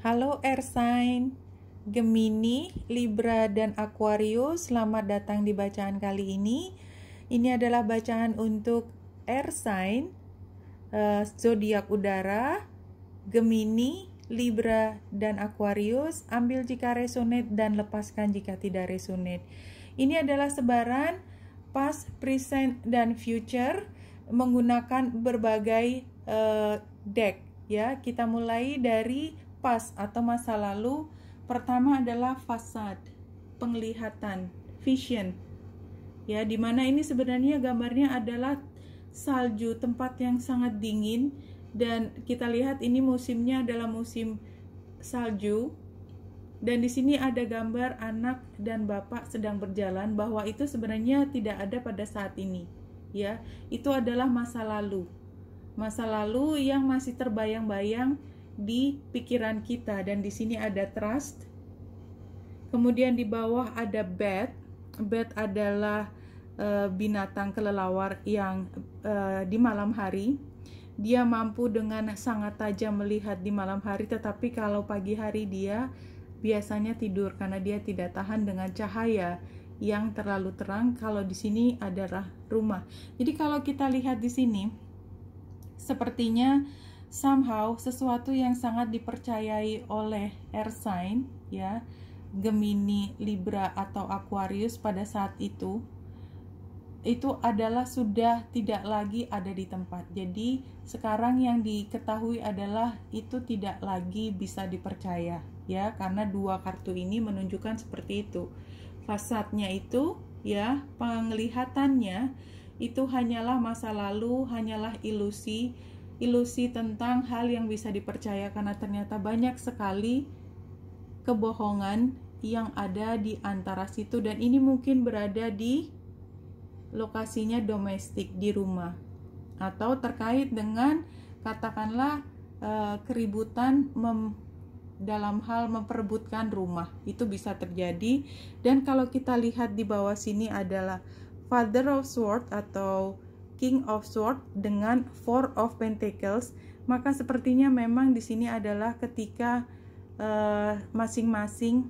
Halo Air Sign, Gemini, Libra, dan Aquarius, selamat datang di bacaan kali ini. Ini adalah bacaan untuk Air Sign, uh, eh, zodiak udara, Gemini, Libra, dan Aquarius. Ambil jika resonate dan lepaskan jika tidak resonate. Ini adalah sebaran past, present, dan future menggunakan berbagai uh, deck. Ya, kita mulai dari pas atau masa lalu pertama adalah fasad, penglihatan, vision. Ya, dimana ini sebenarnya gambarnya adalah salju, tempat yang sangat dingin dan kita lihat ini musimnya adalah musim salju. Dan di sini ada gambar anak dan bapak sedang berjalan bahwa itu sebenarnya tidak ada pada saat ini. Ya, itu adalah masa lalu. Masa lalu yang masih terbayang-bayang di pikiran kita dan di sini ada trust. Kemudian di bawah ada bat. Bat adalah uh, binatang kelelawar yang uh, di malam hari dia mampu dengan sangat tajam melihat di malam hari tetapi kalau pagi hari dia biasanya tidur karena dia tidak tahan dengan cahaya yang terlalu terang kalau di sini adalah rumah. Jadi kalau kita lihat di sini sepertinya somehow sesuatu yang sangat dipercayai oleh air sign ya Gemini, Libra atau Aquarius pada saat itu itu adalah sudah tidak lagi ada di tempat. Jadi sekarang yang diketahui adalah itu tidak lagi bisa dipercaya ya karena dua kartu ini menunjukkan seperti itu. Fasadnya itu ya penglihatannya itu hanyalah masa lalu, hanyalah ilusi ilusi tentang hal yang bisa dipercaya karena ternyata banyak sekali kebohongan yang ada di antara situ dan ini mungkin berada di lokasinya domestik di rumah atau terkait dengan katakanlah eh, keributan mem, dalam hal memperebutkan rumah itu bisa terjadi dan kalau kita lihat di bawah sini adalah father of sword atau King of Sword dengan Four of Pentacles, maka sepertinya memang di sini adalah ketika eh, masing-masing uh,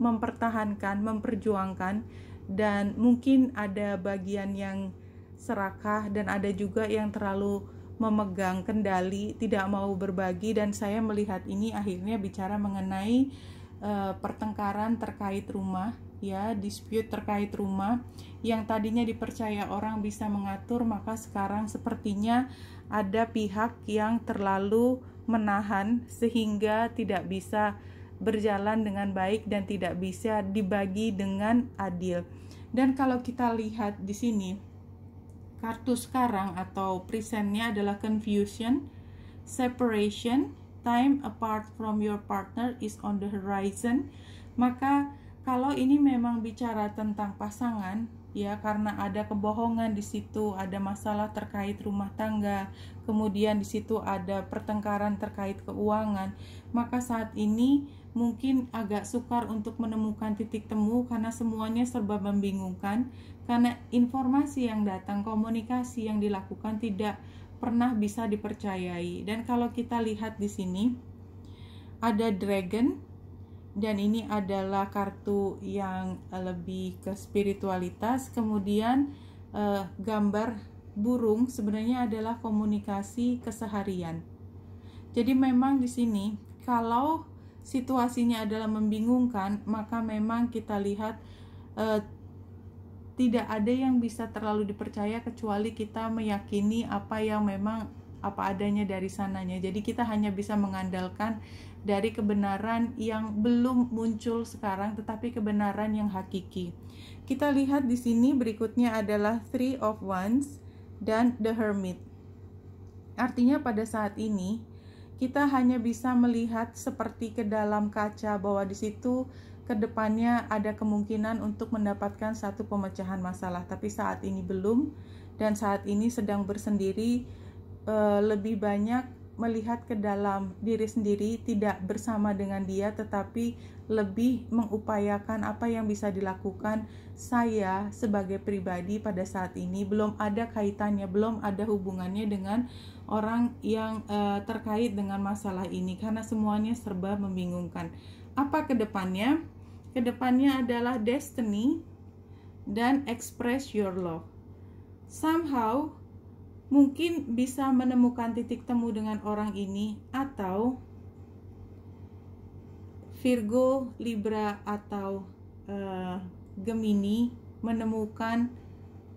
mempertahankan, memperjuangkan dan mungkin ada bagian yang serakah dan ada juga yang terlalu memegang kendali, tidak mau berbagi dan saya melihat ini akhirnya bicara mengenai Eh, pertengkaran terkait rumah ya dispute terkait rumah yang tadinya dipercaya orang bisa mengatur maka sekarang sepertinya ada pihak yang terlalu menahan sehingga tidak bisa berjalan dengan baik dan tidak bisa dibagi dengan adil. Dan kalau kita lihat di sini kartu sekarang atau presentnya adalah confusion, separation, time apart from your partner is on the horizon, maka kalau ini memang bicara tentang pasangan, ya karena ada kebohongan di situ, ada masalah terkait rumah tangga, kemudian di situ ada pertengkaran terkait keuangan, maka saat ini mungkin agak sukar untuk menemukan titik temu karena semuanya serba membingungkan, karena informasi yang datang, komunikasi yang dilakukan tidak pernah bisa dipercayai. Dan kalau kita lihat di sini ada dragon dan ini adalah kartu yang eh, lebih ke spiritualitas. Kemudian eh, gambar burung sebenarnya adalah komunikasi keseharian. Jadi memang di sini kalau situasinya adalah membingungkan, maka memang kita lihat eh, tidak ada yang bisa terlalu dipercaya kecuali kita meyakini apa yang memang apa adanya dari sananya. Jadi kita hanya bisa mengandalkan dari kebenaran yang belum muncul sekarang tetapi kebenaran yang hakiki. Kita lihat di sini berikutnya adalah Three of Wands dan The Hermit. Artinya pada saat ini kita hanya bisa melihat seperti ke dalam kaca bahwa di situ kedepannya ada kemungkinan untuk mendapatkan satu pemecahan masalah, tapi saat ini belum, dan saat ini sedang bersendiri eh, lebih banyak melihat ke dalam diri sendiri, tidak bersama dengan dia, tetapi lebih mengupayakan apa yang bisa dilakukan saya sebagai pribadi pada saat ini. Belum ada kaitannya, belum ada hubungannya dengan orang yang uh, terkait dengan masalah ini, karena semuanya serba membingungkan. Apa kedepannya? Kedepannya adalah destiny dan express your love. Somehow, mungkin bisa menemukan titik temu dengan orang ini atau Virgo, Libra, atau uh, Gemini menemukan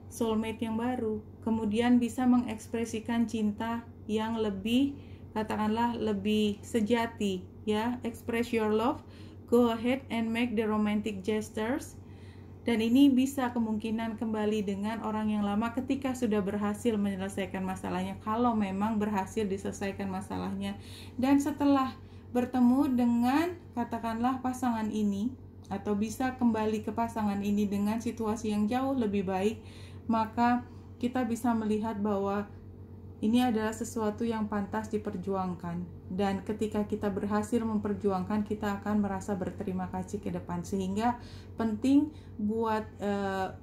soulmate yang baru. Kemudian bisa mengekspresikan cinta yang lebih katakanlah lebih sejati ya express your love go ahead and make the romantic gestures. Dan ini bisa kemungkinan kembali dengan orang yang lama ketika sudah berhasil menyelesaikan masalahnya, kalau memang berhasil diselesaikan masalahnya. Dan setelah bertemu dengan katakanlah pasangan ini atau bisa kembali ke pasangan ini dengan situasi yang jauh lebih baik, maka kita bisa melihat bahwa ini adalah sesuatu yang pantas diperjuangkan, dan ketika kita berhasil memperjuangkan, kita akan merasa berterima kasih ke depan, sehingga penting buat uh,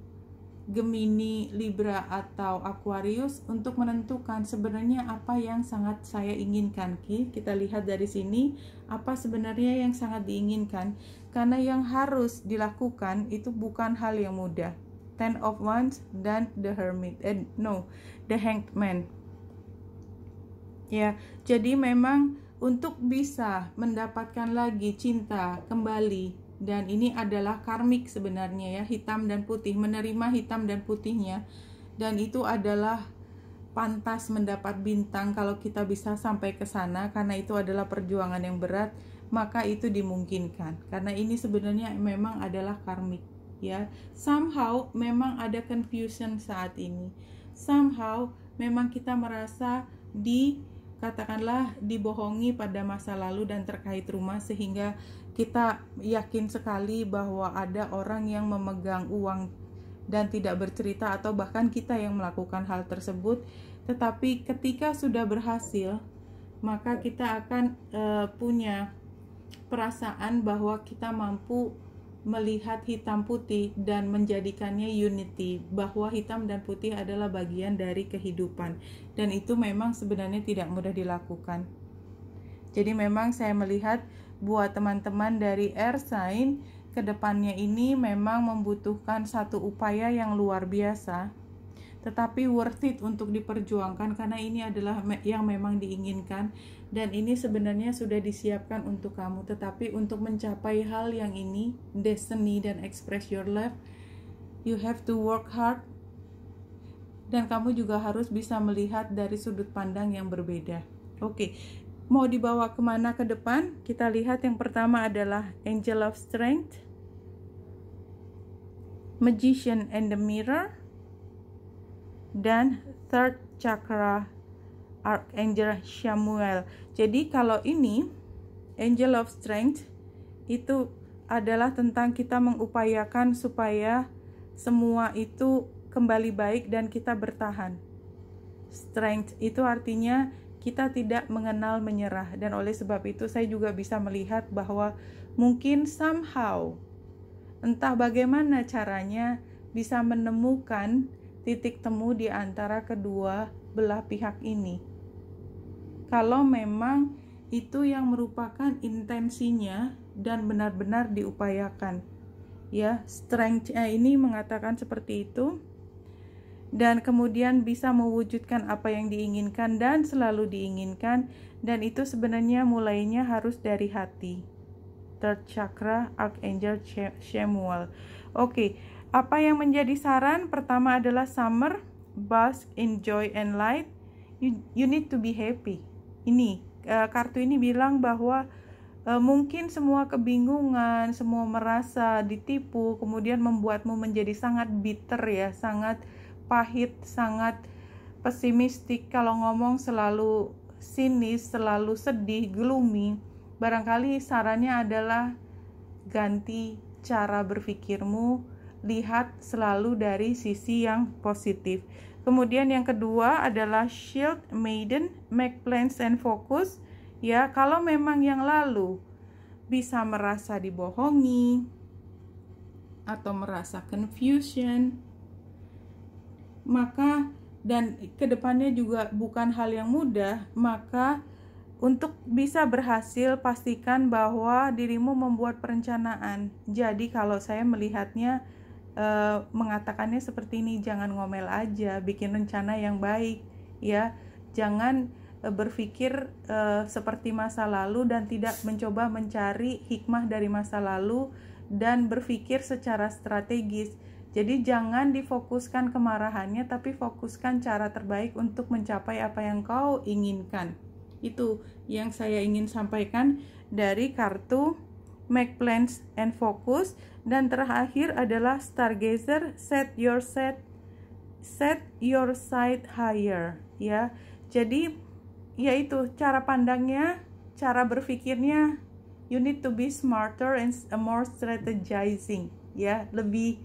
Gemini, Libra, atau Aquarius untuk menentukan sebenarnya apa yang sangat saya inginkan. Ki, kita lihat dari sini, apa sebenarnya yang sangat diinginkan, karena yang harus dilakukan itu bukan hal yang mudah. Ten of Wands dan The Hermit, eh, no, The Hanged Man Ya, jadi memang untuk bisa mendapatkan lagi cinta kembali dan ini adalah karmik sebenarnya ya, hitam dan putih, menerima hitam dan putihnya. Dan itu adalah pantas mendapat bintang kalau kita bisa sampai ke sana karena itu adalah perjuangan yang berat, maka itu dimungkinkan. Karena ini sebenarnya memang adalah karmik ya. Somehow memang ada confusion saat ini. Somehow memang kita merasa di katakanlah dibohongi pada masa lalu dan terkait rumah sehingga kita yakin sekali bahwa ada orang yang memegang uang dan tidak bercerita atau bahkan kita yang melakukan hal tersebut tetapi ketika sudah berhasil maka kita akan uh, punya perasaan bahwa kita mampu melihat hitam putih dan menjadikannya unity bahwa hitam dan putih adalah bagian dari kehidupan dan itu memang sebenarnya tidak mudah dilakukan. Jadi memang saya melihat buat teman-teman dari sign kedepannya ini memang membutuhkan satu upaya yang luar biasa tetapi worth it untuk diperjuangkan karena ini adalah yang memang diinginkan dan ini sebenarnya sudah disiapkan untuk kamu tetapi untuk mencapai hal yang ini destiny dan express your life you have to work hard dan kamu juga harus bisa melihat dari sudut pandang yang berbeda oke okay. mau dibawa kemana ke depan kita lihat yang pertama adalah angel of strength magician and the mirror dan third chakra Archangel Samuel. Jadi kalau ini Angel of Strength itu adalah tentang kita mengupayakan supaya semua itu kembali baik dan kita bertahan. Strength itu artinya kita tidak mengenal menyerah dan oleh sebab itu saya juga bisa melihat bahwa mungkin somehow entah bagaimana caranya bisa menemukan titik temu di antara kedua belah pihak ini kalau memang itu yang merupakan intensinya dan benar-benar diupayakan. Ya, strength-nya ini mengatakan seperti itu dan kemudian bisa mewujudkan apa yang diinginkan dan selalu diinginkan dan itu sebenarnya mulainya harus dari hati third chakra archangel Shemuel oke okay. apa yang menjadi saran pertama adalah summer bask enjoy and light you, you need to be happy ini uh, kartu ini bilang bahwa uh, mungkin semua kebingungan, semua merasa ditipu, kemudian membuatmu menjadi sangat bitter ya, sangat pahit, sangat pesimistik kalau ngomong selalu sinis, selalu sedih, gloomy. Barangkali sarannya adalah ganti cara berpikirmu, lihat selalu dari sisi yang positif. Kemudian yang kedua adalah shield maiden, make plans and focus. Ya, kalau memang yang lalu bisa merasa dibohongi atau merasa confusion, maka dan kedepannya juga bukan hal yang mudah, maka untuk bisa berhasil, pastikan bahwa dirimu membuat perencanaan. Jadi, kalau saya melihatnya, uh, mengatakannya seperti ini jangan ngomel aja bikin rencana yang baik ya jangan uh, berpikir uh, seperti masa lalu dan tidak mencoba mencari hikmah dari masa lalu dan berpikir secara strategis jadi jangan difokuskan kemarahannya tapi fokuskan cara terbaik untuk mencapai apa yang kau inginkan itu yang saya ingin sampaikan dari kartu make plans and focus dan terakhir adalah stargazer set your set set your sight higher ya jadi yaitu cara pandangnya cara berpikirnya you need to be smarter and more strategizing ya lebih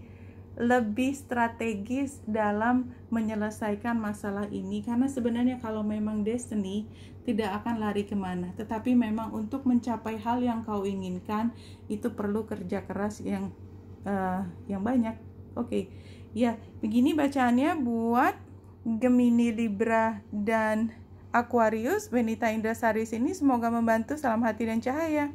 lebih strategis dalam menyelesaikan masalah ini karena sebenarnya kalau memang destiny tidak akan lari kemana tetapi memang untuk mencapai hal yang kau inginkan itu perlu kerja keras yang uh, yang banyak oke okay. ya begini bacaannya buat Gemini Libra dan Aquarius Benita Indrasari ini semoga membantu salam hati dan cahaya